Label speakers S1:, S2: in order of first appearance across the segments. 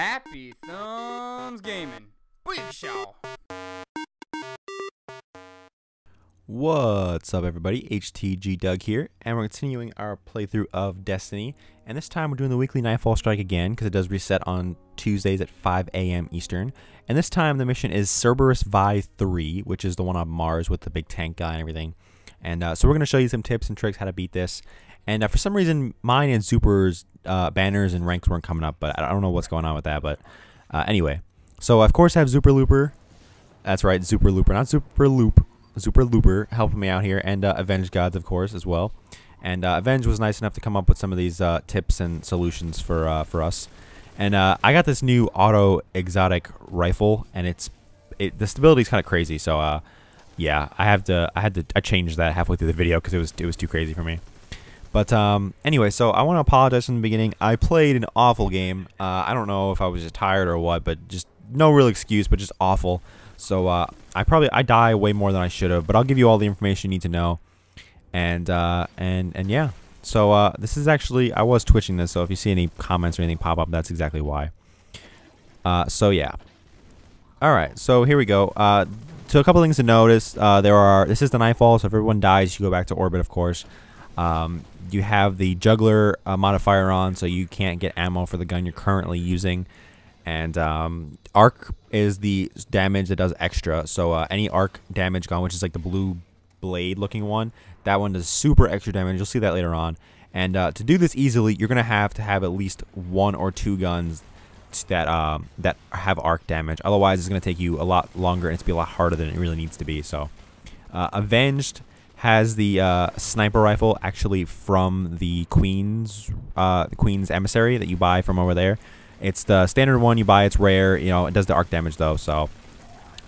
S1: Happy Thumbs Gaming. show. What's up everybody, HTG Doug here, and we're continuing our playthrough of Destiny, and this time we're doing the weekly Nightfall Strike again, because it does reset on Tuesdays at 5 a.m. Eastern, and this time the mission is Cerberus Vi 3, which is the one on Mars with the big tank guy and everything, and uh, so we're going to show you some tips and tricks how to beat this, and uh, for some reason, mine and Super's uh, banners and ranks weren't coming up, but I don't know what's going on with that. But uh, anyway, so of course I have Zuper Looper. That's right, Super Looper, not Super Loop. Super Looper helping me out here, and uh, Avenged Gods, of course, as well. And uh, Avenge was nice enough to come up with some of these uh, tips and solutions for uh, for us. And uh, I got this new auto exotic rifle, and it's it, the stability is kind of crazy. So uh, yeah, I have to I had to I changed that halfway through the video because it was it was too crazy for me. But um, anyway, so I want to apologize from the beginning. I played an awful game. Uh, I don't know if I was just tired or what, but just no real excuse, but just awful. So uh, I probably I die way more than I should have, but I'll give you all the information you need to know. And uh, and and yeah. So uh, this is actually I was twitching this, so if you see any comments or anything pop up, that's exactly why. Uh, so yeah. All right, so here we go. Uh, so a couple things to notice. Uh, there are this is the nightfall, so if everyone dies, you go back to orbit, of course. Um, you have the juggler uh, modifier on, so you can't get ammo for the gun you're currently using. And um, arc is the damage that does extra. So uh, any arc damage gun, which is like the blue blade looking one, that one does super extra damage. You'll see that later on. And uh, to do this easily, you're gonna have to have at least one or two guns that um, that have arc damage. Otherwise, it's gonna take you a lot longer and it's gonna be a lot harder than it really needs to be. So, uh, avenged has the uh, sniper rifle actually from the Queen's uh, Queen's emissary that you buy from over there. It's the standard one you buy. It's rare. You know, it does the arc damage though. So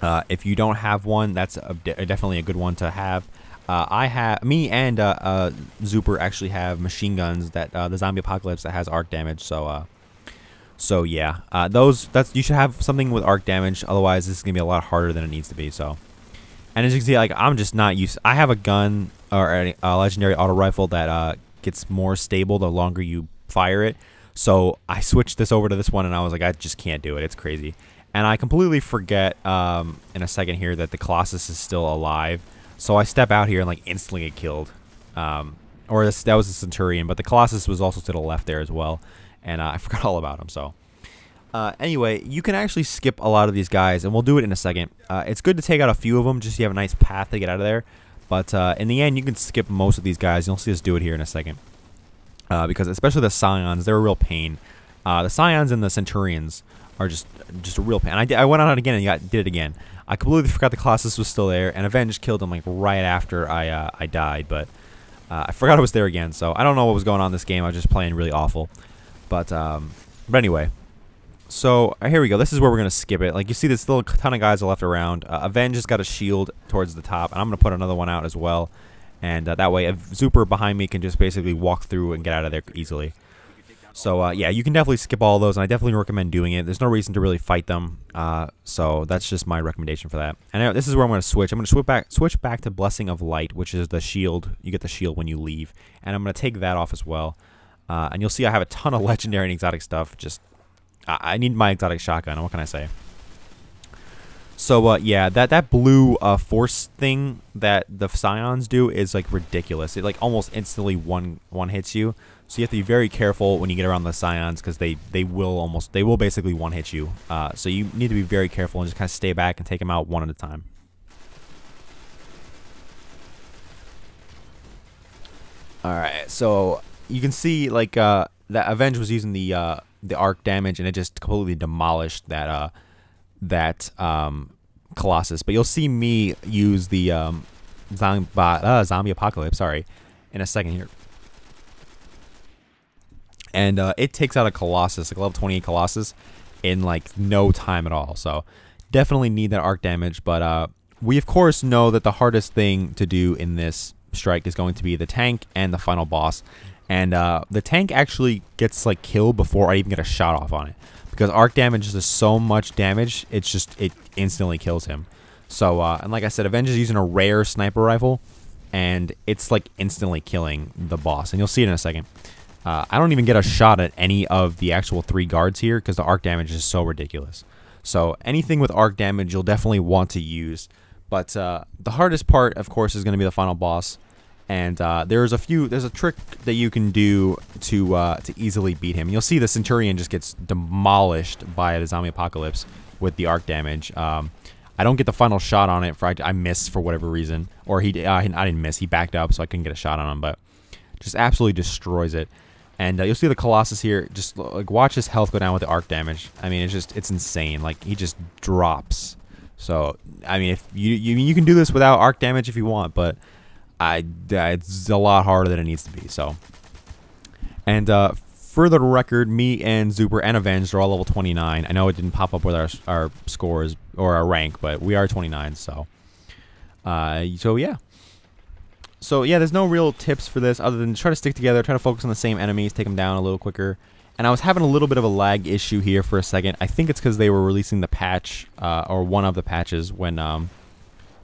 S1: uh, if you don't have one, that's a, definitely a good one to have. Uh, I have me and uh, uh, Zuper actually have machine guns that the zombie apocalypse that has arc damage. So. so yeah, those that's you should have something with arc damage. Otherwise, this is gonna be a lot harder than it needs to be. So. And as you can see, like I'm just not used. I have a gun or a, a legendary auto rifle that uh, gets more stable the longer you fire it. So I switched this over to this one, and I was like, I just can't do it. It's crazy. And I completely forget um, in a second here that the Colossus is still alive. So I step out here and like instantly get killed. Um, or this, that was the Centurion, but the Colossus was also to the left there as well. And uh, I forgot all about him. So uh, anyway, you can actually skip a lot of these guys, and we'll do it in a second. Uh, it's good to take out a few of them just so you have a nice path to get out of there. But uh, in the end, you can skip most of these guys. You'll see us do it here in a second. Uh, because especially the Scions, they're a real pain. Uh, the Scions and the Centurions are just just a real pain. I, did, I went on it again and got, did it again. I completely forgot the Colossus was still there, and Avenge killed him like right after I uh, I died. But I forgot it was there again, so I don't know what was going on this game. I was just playing really awful. But um, but anyway, so uh, here we go. This is where we're gonna skip it. Like you see, this little ton of guys are left around. Uh, Avenge has got a shield towards the top, and I'm gonna put another one out as well, and uh, that way a Zuper behind me can just basically walk through and get out of there easily. So uh, yeah, you can definitely skip all those, and I definitely recommend doing it. There's no reason to really fight them, uh, so that's just my recommendation for that. And uh, this is where I'm gonna switch. I'm gonna switch back, switch back to Blessing of Light, which is the shield. You get the shield when you leave, and I'm gonna take that off as well. and you'll see I have a ton of legendary and exotic stuff just I, need my exotic shotgun. What can I say? So uh, yeah, that that blue uh, force thing that the scions do is like ridiculous. It like almost instantly one one hits you. So you have to be very careful when you get around the scions because they they will almost they will basically one hit you. Uh, so you need to be very careful and just kind of stay back and take them out one at a time. All right, so you can see like uh, that. Avenge was using the uh, the arc damage, and it just completely demolished that uh, that um, Colossus. But you'll see me use the um, zombie, uh, zombie Apocalypse, sorry, in a second here. And uh, it takes out a Colossus, like level 28 Colossus, in like no time at all. So definitely need that arc damage, but uh, we of course know that the hardest thing to do in this strike is going to be the tank and the final boss and uh, the tank actually gets like killed before I even get a shot off on it because arc damage does so much damage it's just it instantly kills him so uh, and like I said Avengers using a rare sniper rifle and it's like instantly killing the boss and you'll see it in a second uh, I don't even get a shot at any of the actual three guards here because the arc damage is so ridiculous so anything with arc damage you'll definitely want to use but uh, the hardest part of course is going to be the final boss and uh, there's a few there's a trick that you can do to uh, to easily beat him. You'll see the Centurion just gets demolished by the zombie apocalypse with the arc damage. Um, I don't get the final shot on it. For I, I missed for whatever reason, or he uh, I didn't miss. He backed up, so I couldn't get a shot on him. But just absolutely destroys it. And uh, you'll see the Colossus here. Just like watch his health go down with the arc damage. I mean, it's just it's insane. Like he just drops. So I mean, if you you you can do this without arc damage if you want, but I, uh, it's a lot harder than it needs to be. So, and uh, for the record, me and Zuber and Avenged are all level 29. I know it didn't pop up with our our scores or our rank, but we are 29. So, uh, so yeah. So yeah, there's no real tips for this other than try to stick together, try to focus on the same enemies, take them down a little quicker. And I was having a little bit of a lag issue here for a second. I think it's because they were releasing the patch uh, or one of the patches when um,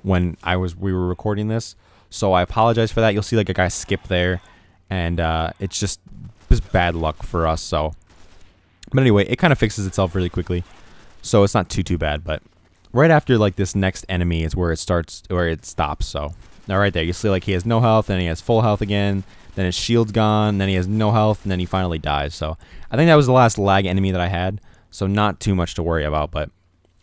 S1: when I was we were recording this. So I apologize for that. You'll see like a guy skip there, and uh, it's just just bad luck for us. So, but anyway, it kind of fixes itself really quickly, so it's not too too bad. But right after like this next enemy is where it starts where it stops. So now right there, you see like he has no health, then he has full health again. Then his shield's gone, then he has no health, and then he finally dies. So I think that was the last lag enemy that I had. So not too much to worry about, but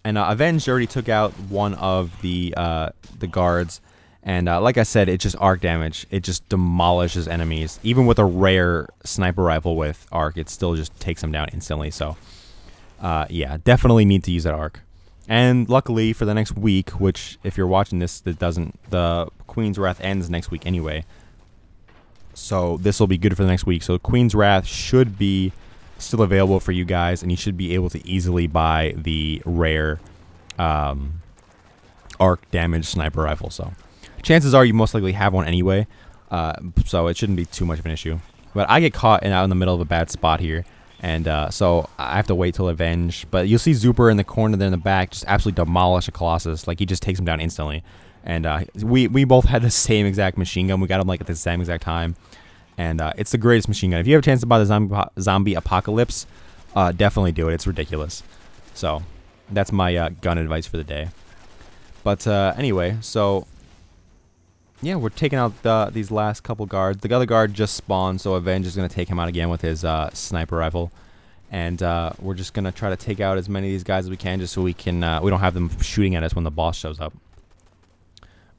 S1: and uh, Avenged already took out one of the uh, the guards and uh, like I said, it's just arc damage. It just demolishes enemies. Even with a rare sniper rifle with arc, it still just takes them down instantly. So uh, yeah, definitely need to use that arc. And luckily for the next week, which if you're watching this, it doesn't the Queen's Wrath ends next week anyway. So this will be good for the next week. So Queen's Wrath should be still available for you guys, and you should be able to easily buy the rare um, arc damage sniper rifle. So chances are you most likely have one anyway, uh, so it shouldn't be too much of an issue. But I get caught and out in the middle of a bad spot here, and uh, so I have to wait till Avenge. But you'll see Zuper in the corner there in the back just absolutely demolish a Colossus. Like, he just takes him down instantly. And uh, we, we both had the same exact machine gun. We got him, like, at the same exact time. And uh, it's the greatest machine gun. If you have a chance to buy the Zombie, zombie Apocalypse, uh, definitely do it. It's ridiculous. So, that's my uh, gun advice for the day. But anyway, so yeah, we're taking out the, these last couple guards. The other guard just spawned, so Avenge is going to take him out again with his uh, sniper rifle. And uh, we're just going to try to take out as many of these guys as we can just so we can uh, we don't have them shooting at us when the boss shows up.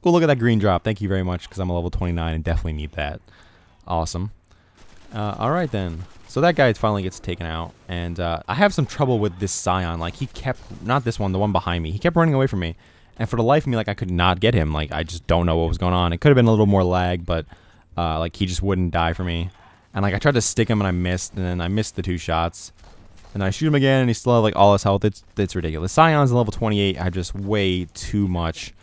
S1: Oh, look at that green drop. Thank you very much because I'm a level 29 and definitely need that. Awesome. Uh, all right, then. So that guy finally gets taken out. And uh, I have some trouble with this Scion. Like, he kept... Not this one, the one behind me. He kept running away from me. And for the life of me, like I could not get him. Like I just don't know what was going on. It could have been a little more lag, but uh, like he just wouldn't die for me. And like I tried to stick him and I missed, and then I missed the two shots. And I shoot him again, and he still have like all his health. It's it's ridiculous. Scion's level 28. I have just way too much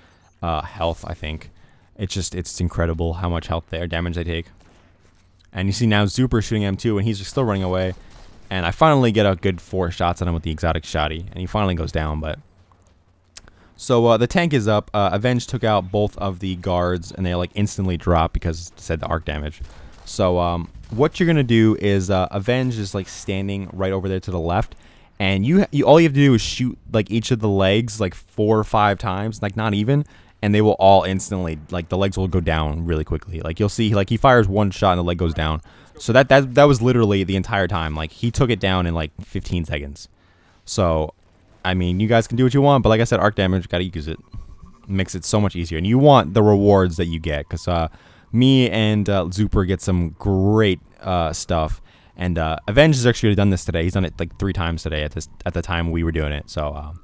S1: uh, health. I think it's just it's incredible how much health their damage they take. And you see now Zuper shooting him too, and he's still running away. And I finally get a good four shots at him with the exotic shotty, and he finally goes down, but so uh, the tank is up. Uh, Avenge took out both of the guards, and they like instantly drop because it said the arc damage. So um, what you're gonna do is uh, Avenge is like standing right over there to the left, and you, you all you have to do is shoot like each of the legs like four or five times, like not even, and they will all instantly like the legs will go down really quickly. Like you'll see, like he fires one shot and the leg goes down. So that that that was literally the entire time. Like he took it down in like 15 seconds. So I mean, you guys can do what you want, but like I said, arc damage, gotta use it. makes it so much easier. And you want the rewards that you get, because uh, me and uh, Zuper get some great uh, stuff. And uh, Avenge has actually done this today. He's done it like three times today at this at the time we were doing it. So, um,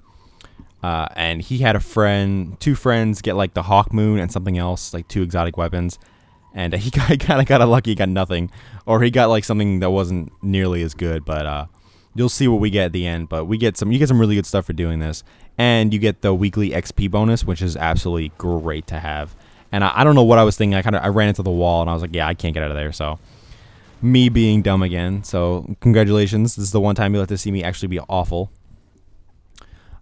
S1: uh, and he had a friend, two friends get like the Hawk Moon and something else, like two exotic weapons. And he kind of got, got lucky, he got nothing, or he got like something that wasn't nearly as good. But uh, You'll see what we get at the end, but we get some you get some really good stuff for doing this. And you get the weekly XP bonus, which is absolutely great to have. And I, I don't know what I was thinking. I kind of I ran into the wall and I was like, yeah, I can't get out of there. So me being dumb again. So congratulations. This is the one time you'll have to see me actually be awful.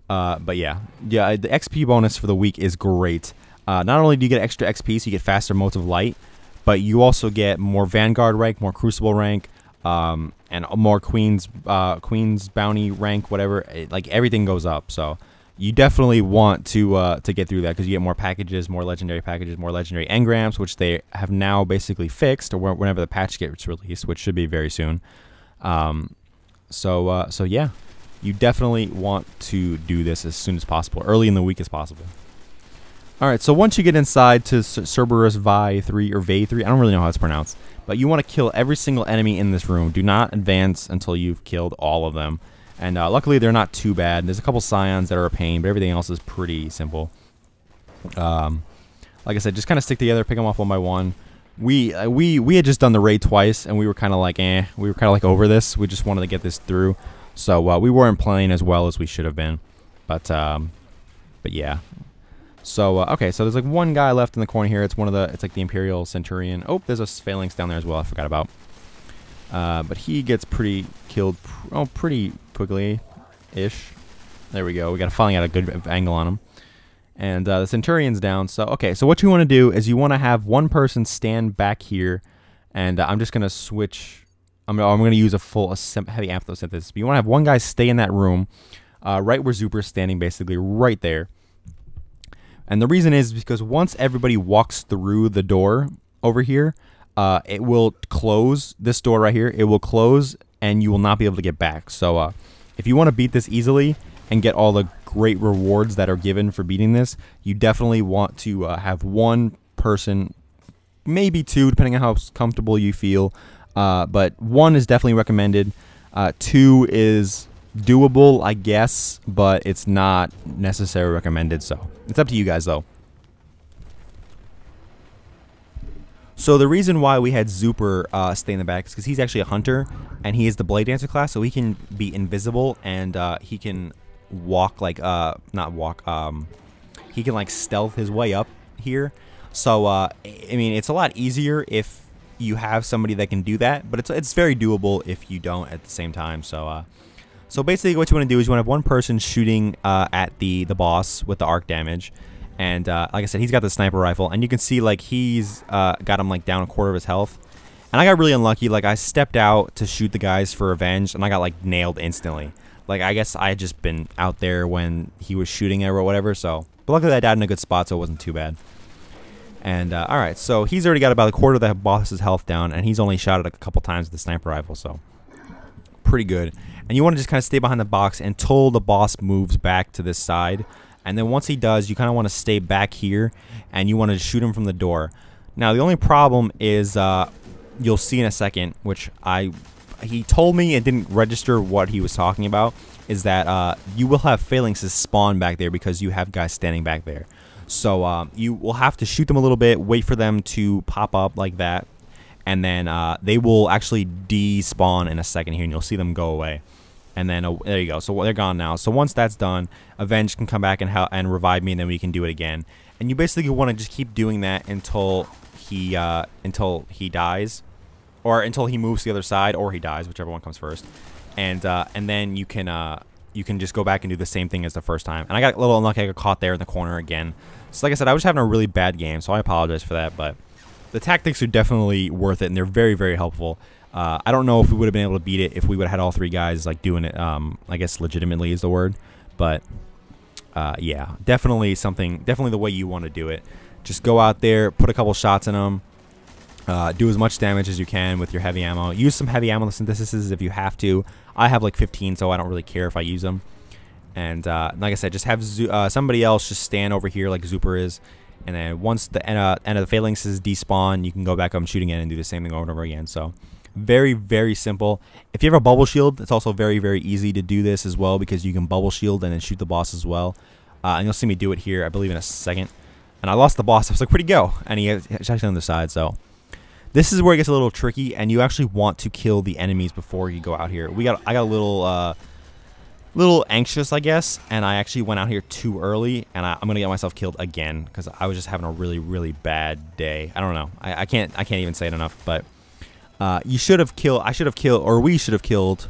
S1: Uh, but yeah, yeah, the XP bonus for the week is great. Uh, not only do you get extra XP, so you get faster modes of light, but you also get more Vanguard rank, more Crucible rank, um, and more queens, uh, queens bounty rank, whatever. It, like everything goes up, so you definitely want to uh, to get through that because you get more packages, more legendary packages, more legendary engrams, which they have now basically fixed, or whenever the patch gets released, which should be very soon. Um, so uh, so yeah, you definitely want to do this as soon as possible, early in the week as possible. All right, so once you get inside to Cerberus Vi 3 or Vay 3, I don't really know how it's pronounced, but you want to kill every single enemy in this room. Do not advance until you've killed all of them. And uh, luckily, they're not too bad. There's a couple Scions that are a pain, but everything else is pretty simple. Um, like I said, just kind of stick together, pick them off one by one. We uh, we we had just done the raid twice, and we were kind of like, eh, we were kind of like over this. We just wanted to get this through, so uh, we weren't playing as well as we should have been. But um, but yeah, so, uh, okay, so there's like one guy left in the corner here. It's one of the, it's like the Imperial Centurion. Oh, there's a Phalanx down there as well I forgot about. Uh, but he gets pretty killed, pr oh, pretty quickly-ish. There we go. We got finally got a good angle on him. And uh, the Centurion's down. So, okay, so what you want to do is you want to have one person stand back here. And uh, I'm just going to switch. I'm, I'm going to use a full heavy amphithosynthesis. But you want to have one guy stay in that room, uh, right where Zuper's standing, basically, right there and the reason is because once everybody walks through the door over here, uh, it will close this door right here. It will close and you will not be able to get back. So uh, if you want to beat this easily and get all the great rewards that are given for beating this, you definitely want to uh, have one person, maybe two, depending on how comfortable you feel. Uh, but one is definitely recommended. Uh, two is doable, I guess, but it's not necessarily recommended, so it's up to you guys, though. So the reason why we had Zuper uh, stay in the back is because he's actually a hunter, and he is the Blade Dancer class, so he can be invisible, and uh, he can walk like, uh, not walk, um, he can like stealth his way up here. So, uh, I mean, it's a lot easier if you have somebody that can do that, but it's, it's very doable if you don't at the same time, so, uh, so basically what you want to do is you want to have one person shooting uh, at the, the boss with the arc damage. And uh, like I said, he's got the sniper rifle. And you can see like he's uh, got him like down a quarter of his health. And I got really unlucky. Like I stepped out to shoot the guys for revenge and I got like nailed instantly. Like I guess I had just been out there when he was shooting or whatever. So, but luckily I died in a good spot so it wasn't too bad. And uh, all right, so he's already got about a quarter of the boss's health down and he's only shot it a couple times with the sniper rifle. So pretty good. And you want to just kind of stay behind the box until the boss moves back to this side. And then once he does, you kind of want to stay back here and you want to shoot him from the door. Now, the only problem is uh, you'll see in a second, which I he told me and didn't register what he was talking about, is that uh, you will have phalanxes spawn back there because you have guys standing back there. So um, you will have to shoot them a little bit, wait for them to pop up like that, and then uh, they will actually despawn in a second here, and you'll see them go away. And then uh, there you go. So they're gone now. So once that's done, Avenge can come back and help and revive me, and then we can do it again. And you basically want to just keep doing that until he uh, until he dies, or until he moves to the other side, or he dies, whichever one comes first. And uh, and then you can uh, you can just go back and do the same thing as the first time. And I got a little unlucky. I got caught there in the corner again. So like I said, I was having a really bad game, so I apologize for that, but the tactics are definitely worth it, and they're very, very helpful. Uh, I don't know if we would have been able to beat it if we would have had all three guys like doing it. Um, I guess legitimately is the word, but uh, yeah, definitely something. Definitely the way you want to do it. Just go out there, put a couple shots in them. Uh, do as much damage as you can with your heavy ammo. Use some heavy ammo syntheses if you have to. I have like 15, so I don't really care if I use them. And uh, like I said, just have uh, somebody else just stand over here like Zuper is and then once the end, uh, end of the is despawn, you can go back up and shoot again and do the same thing over and over again. So very, very simple. If you have a bubble shield, it's also very, very easy to do this as well because you can bubble shield and then shoot the boss as well. Uh, and you'll see me do it here, I believe, in a second. And I lost the boss. I was like, where'd he go? And he, he's actually on the side, so... This is where it gets a little tricky, and you actually want to kill the enemies before you go out here. We got, I got a little... Uh, little anxious, I guess, and I actually went out here too early, and I, am gonna get myself killed again because I was just having a really, really bad day. I don't know. I, I can't. I can't even say it enough. But uh, you should have killed. I should have killed, or we should have killed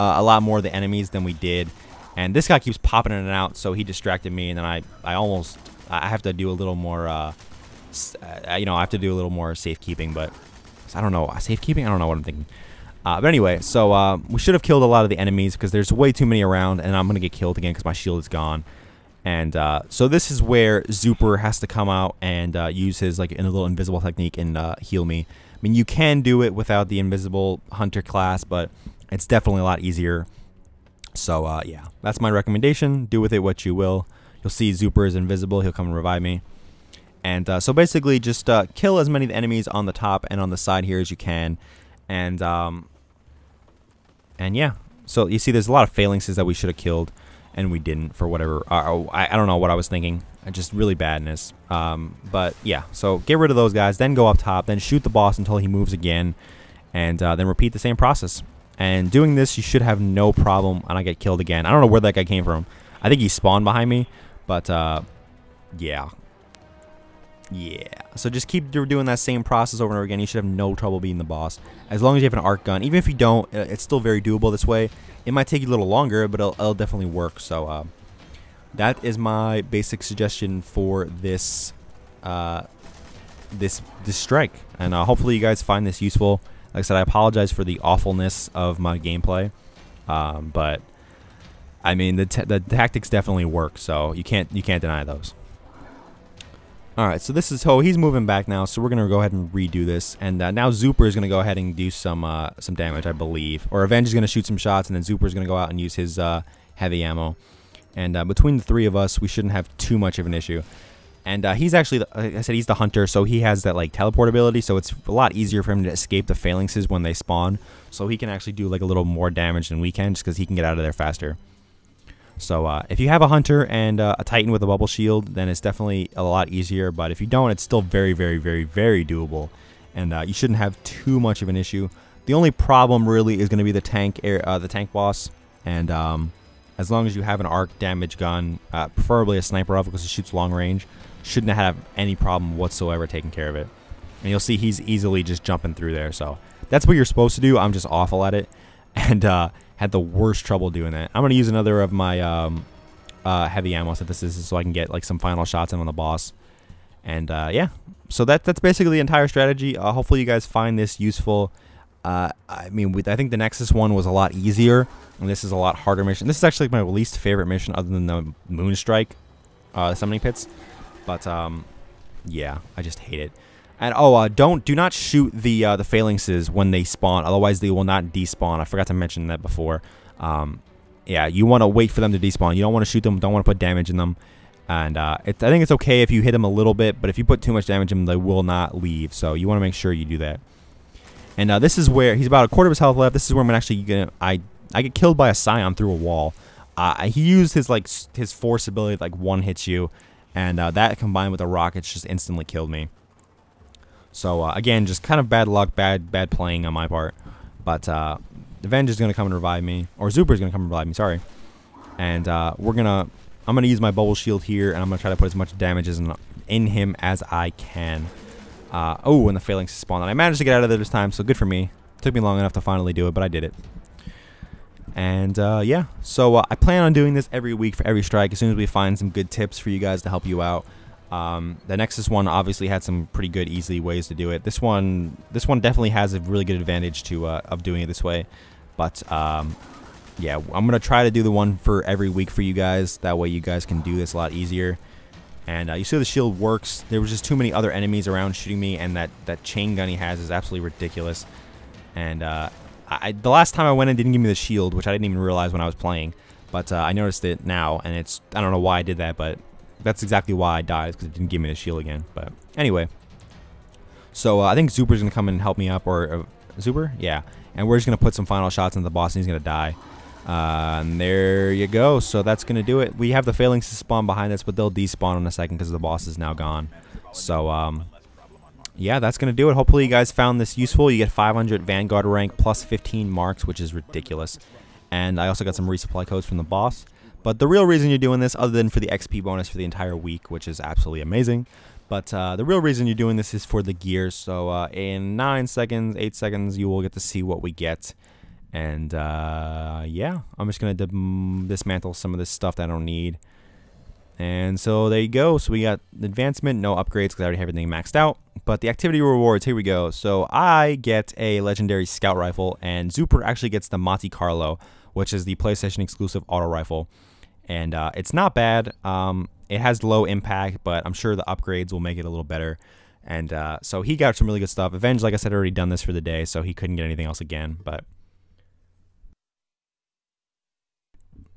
S1: uh, a lot more of the enemies than we did. And this guy keeps popping in and out, so he distracted me, and then I, I almost, I have to do a little more, uh, uh, you know, I have to do a little more safekeeping, but I don't know, safekeeping. I don't know what I'm thinking. Uh, but anyway, so uh, we should have killed a lot of the enemies because there's way too many around, and I'm going to get killed again because my shield is gone. And uh, so this is where Zuper has to come out and uh, use his like in a little invisible technique and uh, heal me. I mean, you can do it without the invisible hunter class, but it's definitely a lot easier. So uh, yeah, that's my recommendation. Do with it what you will. You'll see Zuper is invisible. He'll come and revive me. And so basically, just kill as many enemies on the top and on the side here as you can. And um, and yeah, so you see there's a lot of phalanxes that we should have killed and we didn't for whatever. I, I don't know what I was thinking. Uh, just really badness. Um, but yeah, so get rid of those guys, then go up top, then shoot the boss until he moves again, and uh, then repeat the same process. And doing this, you should have no problem and I get killed again. I don't know where that guy came from. I think he spawned behind me, but uh, yeah, yeah. So just keep doing that same process over and over again. You should have no trouble beating the boss. As long as you have an arc gun. Even if you don't, uh, it's still very doable this way. It might take you a little longer, but it'll, it'll definitely work. So uh, that is my basic suggestion for this uh, this this strike. And uh, hopefully you guys find this useful. Like I said, I apologize for the awfulness of my gameplay. Um, but I mean, the, the tactics definitely work, so you can't you can't deny those. Alright, so this is Ho. He's moving back now, so we're going to go ahead and redo this. And uh, now Zuper is going to go ahead and do some uh, some damage, I believe. Or Avenge is going to shoot some shots, and then Zuper is going to go out and use his uh, heavy ammo. And uh, between the three of us, we shouldn't have too much of an issue. And uh, he's actually, like I said, he's the hunter, so he has that like teleport ability, so it's a lot easier for him to escape the phalanxes when they spawn. So he can actually do like a little more damage than we can, just because he can get out of there faster. So uh, if you have a hunter and uh, a titan with a bubble shield, then it's definitely a lot easier. But if you don't, it's still very, very, very, very doable, and uh, you shouldn't have too much of an issue. The only problem really is going to be the tank, air, uh, the tank boss, and um, as long as you have an arc damage gun, uh, preferably a sniper rifle because it shoots long range, shouldn't have any problem whatsoever taking care of it. And you'll see he's easily just jumping through there. So that's what you're supposed to do. I'm just awful at it and uh, had the worst trouble doing that. I'm gonna use another of my um, uh, heavy ammo synthesis so I can get like some final shots in on the boss. And uh, yeah, so that that's basically the entire strategy. Uh, hopefully, you guys find this useful. Uh, I mean, I think the Nexus one was a lot easier, and this is a lot harder mission. This is actually my least favorite mission, other than the Moonstrike uh, summoning pits. But um, yeah, I just hate it. And oh, uh, don't do not shoot the uh, the phalanxes when they spawn, otherwise they will not despawn. I forgot to mention that before. Um, yeah, you want to wait for them to despawn. You don't want to shoot them. Don't want to put damage in them. And uh, it, I think it's okay if you hit them a little bit, but if you put too much damage in them, they will not leave. So you want to make sure you do that. And uh, this is where he's about a quarter of his health left. This is where I'm actually gonna I I get killed by a scion through a wall. Uh, he used his like his force ability like one hits you, and uh, that combined with the rockets just instantly killed me. So uh, again, just kind of bad luck, bad bad playing on my part. But uh, Avenger's gonna come and revive me, or Zuper's gonna come and revive me. Sorry, and uh, we're gonna. I'm gonna use my bubble shield here, and I'm gonna try to put as much damage in, in him as I can. Uh, oh, and the phalanx spawned. And I managed to get out of there this time, so good for me. It took me long enough to finally do it, but I did it. And uh, yeah, so uh, I plan on doing this every week for every strike as soon as we find some good tips for you guys to help you out. Um, the Nexus one obviously had some pretty good, easy ways to do it. This one, this one definitely has a really good advantage to uh, of doing it this way. But um, yeah, I'm gonna try to do the one for every week for you guys. That way, you guys can do this a lot easier. And uh, you see the shield works. There was just too many other enemies around shooting me, and that that chain gun he has is absolutely ridiculous. And uh, I, the last time I went in, didn't give me the shield, which I didn't even realize when I was playing. But uh, I noticed it now, and it's I don't know why I did that, but that's exactly why I died, because it didn't give me the shield again. But anyway, so uh, I think Zuper's going to come and help me up, or uh, Zuber? Yeah. And we're just going to put some final shots into the boss, and he's going to die. Uh, and there you go. So that's going to do it. We have the failings to spawn behind us, but they'll despawn in a second because the boss is now gone. So, um, yeah, that's going to do it. Hopefully you guys found this useful. You get 500 Vanguard rank plus 15 marks, which is ridiculous. And I also got some resupply codes from the boss. But the real reason you're doing this, other than for the XP bonus for the entire week, which is absolutely amazing, but uh, the real reason you're doing this is for the gears. So uh, in nine seconds, eight seconds, you will get to see what we get. And uh, yeah, I'm just gonna dismantle some of this stuff that I don't need. And so there you go. So we got advancement, no upgrades because I already have everything maxed out. But the activity rewards, here we go. So I get a legendary scout rifle, and Zuper actually gets the Monte Carlo, which is the PlayStation exclusive auto rifle and uh, it's not bad. Um, it has low impact, but I'm sure the upgrades will make it a little better. And uh, so he got some really good stuff. Avenge, like I said, already done this for the day, so he couldn't get anything else again. But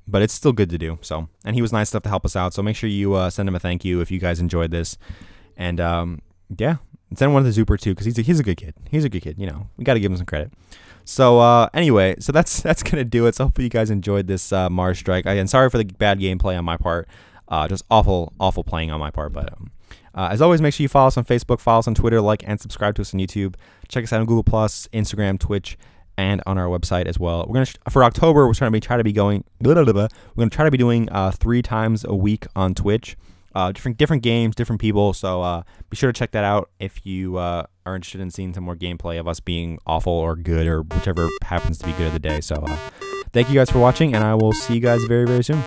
S1: but it's still good to do. So and he was nice enough to help us out. So make sure you uh, send him a thank you if you guys enjoyed this. And um, yeah, send one of the Zuper too because he's a, he's a good kid. He's a good kid. You know, we got to give him some credit. So uh, anyway, so that's that's gonna do it. So hopefully you guys enjoyed this uh, Mars Strike. Again, and sorry for the bad gameplay on my part. Uh, just awful, awful playing on my part. But um, uh, as always, make sure you follow us on Facebook, follow us on Twitter, like and subscribe to us on YouTube. Check us out on Google Plus, Instagram, Twitch, and on our website as well. We're gonna for October we're trying to be try to be going blah, blah, blah, we're gonna try to be doing uh, three times a week on Twitch. Uh, different different games, different people. So uh, be sure to check that out if you uh, are interested in seeing some more gameplay of us being awful or good or whichever happens to be good of the day. So uh, thank you guys for watching, and I will see you guys very, very soon.